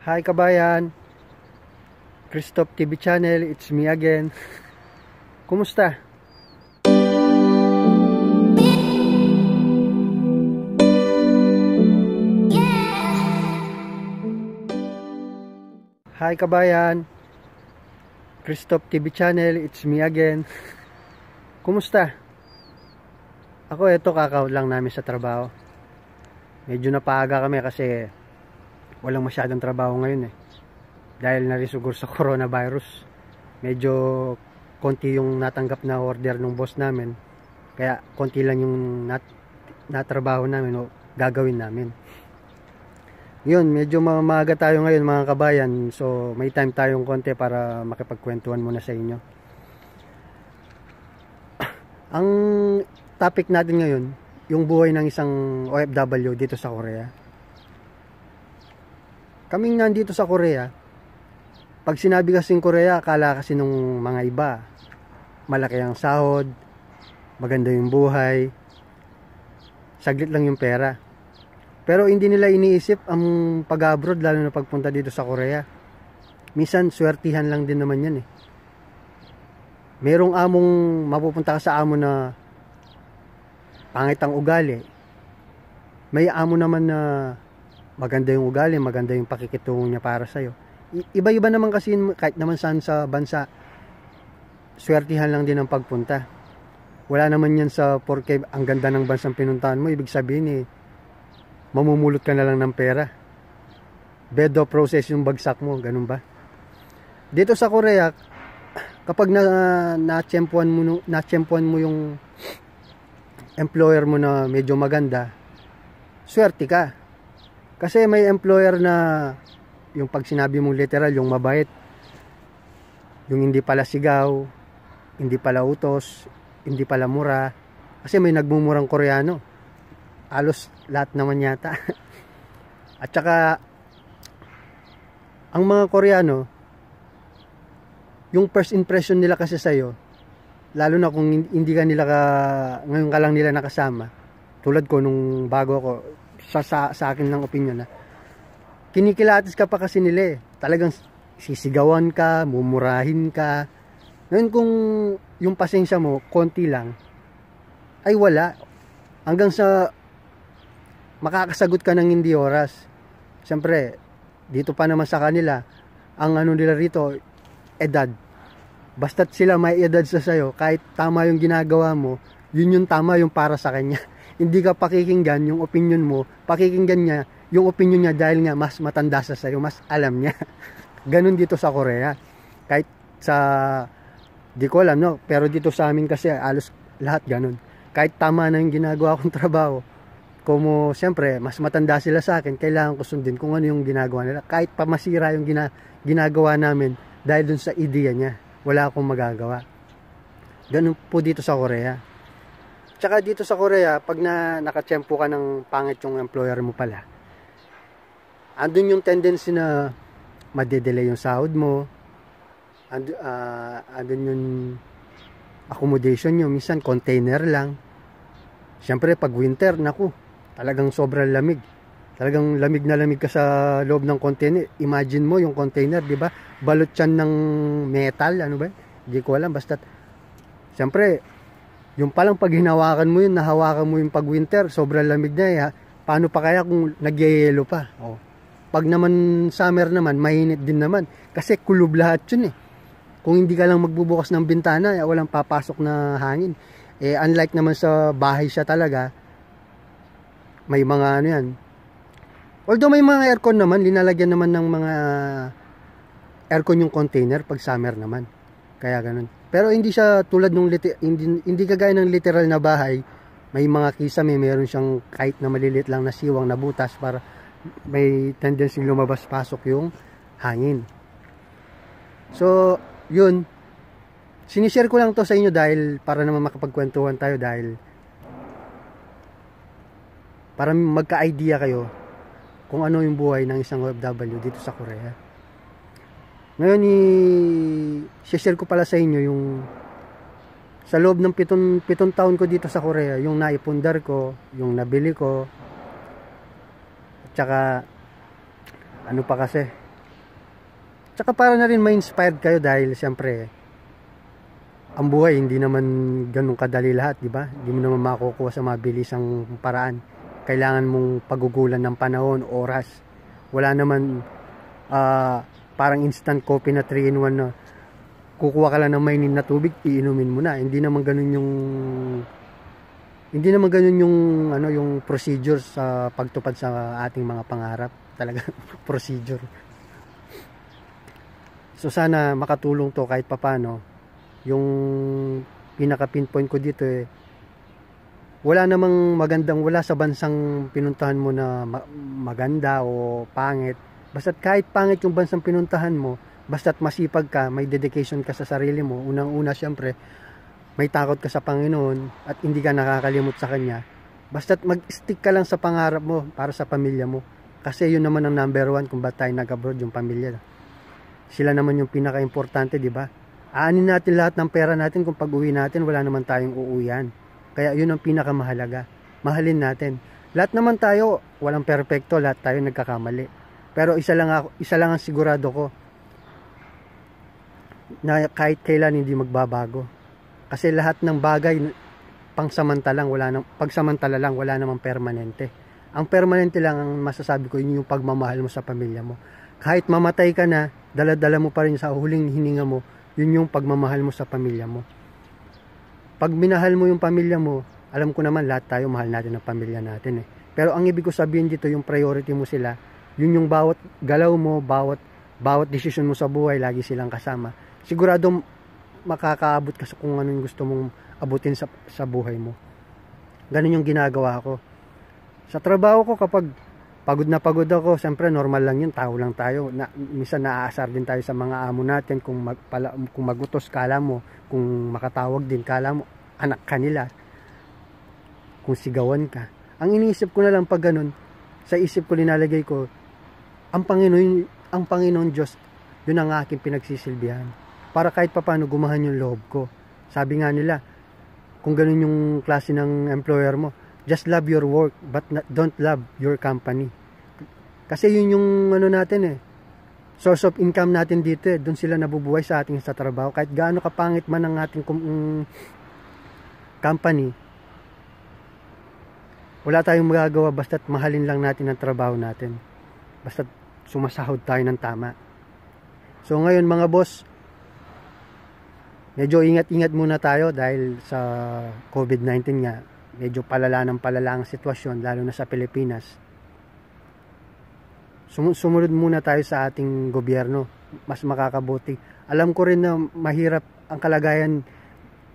Hi kabayan Christoph TV channel It's me again Kumusta? Hi kabayan Christoph TV channel It's me again Kumusta? Ako ito kakaw lang namin sa trabaho Medyo napaga kami kasi walang masyadong trabaho ngayon eh. Dahil na rin siguro sa coronavirus. Medyo konti yung natanggap na order ng boss namin. Kaya konti lang yung nat natrabaho namin o gagawin namin. Yun, medyo mamaga tayo ngayon mga kabayan. So, may time tayong konti para makipagkwentuhan muna sa inyo. Ang topic natin ngayon, yung buhay ng isang OFW dito sa Korea. Kaming nandito sa Korea, pag sinabi kasing Korea, akala kasi nung mga iba, malaki ang sahod, maganda yung buhay, saglit lang yung pera. Pero hindi nila iniisip ang pag-abroad, lalo na pagpunta dito sa Korea. Minsan, swertihan lang din naman yan eh. Merong among mapupunta ka sa amo na pangit ang ugali. May amo naman na maganda yung ugali, maganda yung pakikitungo niya para sa'yo. Iba-iba naman kasi kahit naman saan sa bansa, swertihan lang din ang pagpunta. Wala naman yan sa porke ang ganda ng bansang pinuntahan mo, ibig sabihin eh, mamumulot ka na lang ng pera. Bed of process yung bagsak mo, ganun ba? Dito sa Korea, kapag na na-champuan mo na-champuan mo yung employer mo na medyo maganda, swerte ka kasi may employer na yung pag sinabi mong literal, yung mabait, yung hindi pala sigaw, hindi pala utos, hindi pala mura. Kasi may nagmumurang koreano. Alos lahat naman yata. At saka, ang mga koreano, yung first impression nila kasi sa'yo, lalo na kung hindi ka nila ka, ngayon ka lang nila nakasama, tulad ko nung bago ako, sa, sa, sa akin ng opinion na kinikilatis ka pa kasi nila eh. Talagang sisigawan ka, mumurahin ka. Ngayon kung yung pasensya mo, konti lang, ay wala. Hanggang sa makakasagot ka ng hindi oras. Siyempre, dito pa naman sa kanila, ang ano nila rito, edad. Basta't sila may edad sa sayo, kahit tama yung ginagawa mo, yun yung tama yung para sa kanya. hindi ka pakikinggan yung opinion mo, pakikinggan niya yung opinion niya dahil nga mas matanda sa sa'yo, mas alam niya. Ganon dito sa Korea. Kahit sa, di ko alam, no? pero dito sa amin kasi alos lahat ganon. Kahit tama na yung ginagawa kong trabaho, como siyempre mas matanda sila sa akin kailangan ko sundin kung ano yung ginagawa nila kahit pa masira yung gina, ginagawa namin dahil dun sa ideya niya wala akong magagawa ganun po dito sa Korea Tsaka dito sa Korea, pag na nakatsyempo ka ng pangit yung employer mo pala, andun yung tendency na madedelay yung sahod mo, and, uh, andun yung accommodation nyo, minsan container lang. Siyempre, pag winter, naku, talagang sobrang lamig. Talagang lamig na lamig ka sa loob ng container. Imagine mo yung container, di ba? Balot yan ng metal, ano ba? Hindi ko alam, basta. Siyempre, yung palang pag hinawakan mo yun, nahawakan mo yung pag winter, sobrang lamig na eh. Paano pa kaya kung nagyayelo pa? Oh. Pag naman summer naman, mainit din naman. Kasi kulub lahat yun eh. Kung hindi ka lang magbubukas ng bintana, eh, walang papasok na hangin. Eh, unlike naman sa bahay siya talaga, may mga ano yan. Although may mga aircon naman, linalagyan naman ng mga aircon yung container pag summer naman. Kaya ganun. Pero hindi siya tulad ng hindi, hindi kagaya ng literal na bahay. May mga kisa may meron siyang kahit na maliliit lang na siwang na butas para may tendency lumabas-pasok yung hangin. So, yun. Sinishare ko lang to sa inyo dahil para naman makapagkwentuhan tayo dahil para magka-idea kayo kung ano yung buhay ng isang OFW dito sa Korea. Ngayon, i-share ko pala sa inyo yung sa loob ng pitong, pitong taon ko dito sa Korea, yung naipundar ko, yung nabili ko, at saka, ano pa kasi, tsaka para na rin ma-inspired kayo dahil siyempre, ang buhay hindi naman ganun kadali lahat, di ba? Hindi mo naman makukuha sa mabilisang paraan. Kailangan mong pagugulan ng panahon, oras. Wala naman, ah, uh, parang instant coffee na 3 in 1 na kukuha ka lang ng mainin na tubig, iinumin mo na. Hindi naman ganun yung hindi naman ganun yung ano yung procedure sa pagtupad sa ating mga pangarap. Talaga procedure. So sana makatulong to kahit papano. Yung pinaka pinpoint ko dito eh wala namang magandang wala sa bansang pinuntahan mo na maganda o pangit Basta't kahit pangit yung bansang pinuntahan mo, basta't masipag ka, may dedication ka sa sarili mo, unang-una siyempre, may takot ka sa Panginoon at hindi ka nakakalimot sa Kanya, basta't mag-stick ka lang sa pangarap mo para sa pamilya mo. Kasi yun naman ang number one kung ba't tayo nag-abroad yung pamilya. Sila naman yung pinaka-importante, di ba? Aanin natin lahat ng pera natin kung pag-uwi natin, wala naman tayong uuyan. Kaya yun ang pinakamahalaga. Mahalin natin. Lahat naman tayo, walang perfecto, lahat tayo nagkakamali pero isa lang ako, isa lang ang sigurado ko na kahit kailan hindi magbabago. Kasi lahat ng bagay lang, wala nang pagsamantala lang wala namang permanente. Ang permanente lang ang masasabi ko yun yung pagmamahal mo sa pamilya mo. Kahit mamatay ka na, daladala mo pa rin sa huling hininga mo, yun yung pagmamahal mo sa pamilya mo. Pag minahal mo yung pamilya mo, alam ko naman lahat tayo mahal natin ang pamilya natin eh. Pero ang ibig ko sabihin dito, yung priority mo sila, yun yung bawat galaw mo, bawat bawat decision mo sa buhay, lagi silang kasama. Sigurado makakaabot ka sa kung anong gusto mong abutin sa, sa buhay mo. Ganun yung ginagawa ko. Sa trabaho ko kapag pagod na pagod ako, siyempre normal lang yun, tao lang tayo. Na, minsan naaasar din tayo sa mga amo natin kung, mag, pala, kung magutos kala mo, kung makatawag din kala mo, anak ka nila. Kung sigawan ka. Ang iniisip ko na lang pag ganun, sa isip ko linalagay ko ang Panginoon, ang Panginoon Diyos, yun ang aking pinagsisilbihan. Para kahit papano gumahan yung loob ko. Sabi nga nila, kung ganun yung klase ng employer mo, just love your work, but not, don't love your company. Kasi yun yung ano natin eh, source of income natin dito eh. Doon sila nabubuhay sa ating sa trabaho. Kahit gaano kapangit man ang ating um, company, wala tayong magagawa basta't mahalin lang natin ang trabaho natin. Basta't sumasahod tayo ng tama. So ngayon mga boss, medyo ingat-ingat muna tayo dahil sa COVID-19 nga, medyo palala ng palala ang sitwasyon lalo na sa Pilipinas. Sum sumunod muna tayo sa ating gobyerno, mas makakabuti. Alam ko rin na mahirap ang kalagayan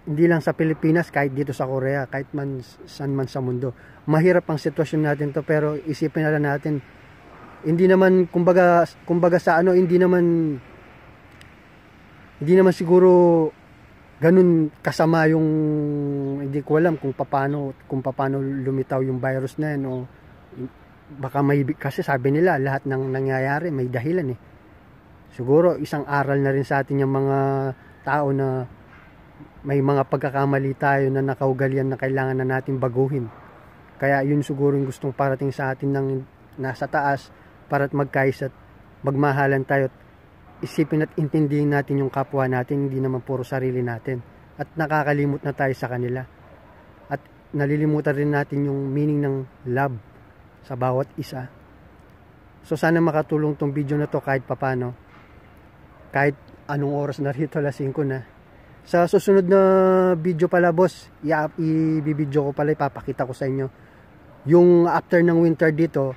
hindi lang sa Pilipinas, kahit dito sa Korea, kahit man saan man sa mundo. Mahirap ang sitwasyon natin to pero isipin na lang natin hindi naman kumbaga kumbaga sa ano hindi naman hindi naman siguro ganun kasama yung hindi ko alam kung paano kung paano lumitaw yung virus na yan o baka may kasi sabi nila lahat ng nangyayari may dahilan eh siguro isang aral na rin sa atin yung mga tao na may mga pagkakamali tayo na nakaugalian na kailangan na natin baguhin kaya yun siguro yung gustong parating sa atin ng nasa taas para't magkaisa at magmahalan tayo at isipin at intindihin natin yung kapwa natin, hindi naman puro sarili natin. At nakakalimot na tayo sa kanila. At nalilimutan rin natin yung meaning ng love sa bawat isa. So sana makatulong tong video na to kahit papano. Kahit anong oras na rito, alas 5 na. Sa susunod na video pala boss, i-video ko pala, ipapakita ko sa inyo. Yung after ng winter dito,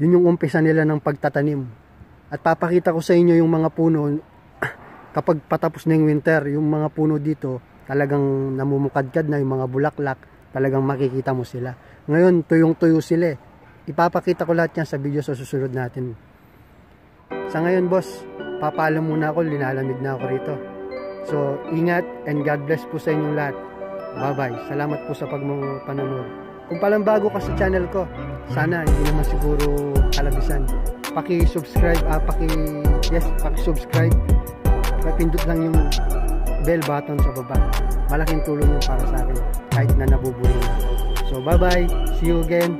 yun yung umpisa nila ng pagtatanim. At papakita ko sa inyo yung mga puno kapag patapos na yung winter, yung mga puno dito talagang namumukadkad na yung mga bulaklak, talagang makikita mo sila. Ngayon, tuyong-tuyo sila eh. Ipapakita ko lahat yan sa video sa susunod natin. Sa ngayon, boss, papaalam muna ako, linalamig na ako rito. So, ingat and God bless po sa inyong lahat. Bye-bye. Salamat po sa pagmamanood. Kung palang bago ka sa channel ko, sana hindi naman siguro kalabisan. Paki-subscribe, ah, paki, yes, paki-subscribe. Pindot lang yung bell button sa baba. Malaking tulong yun para sa akin kahit na nabubuhay. So bye-bye. See you again.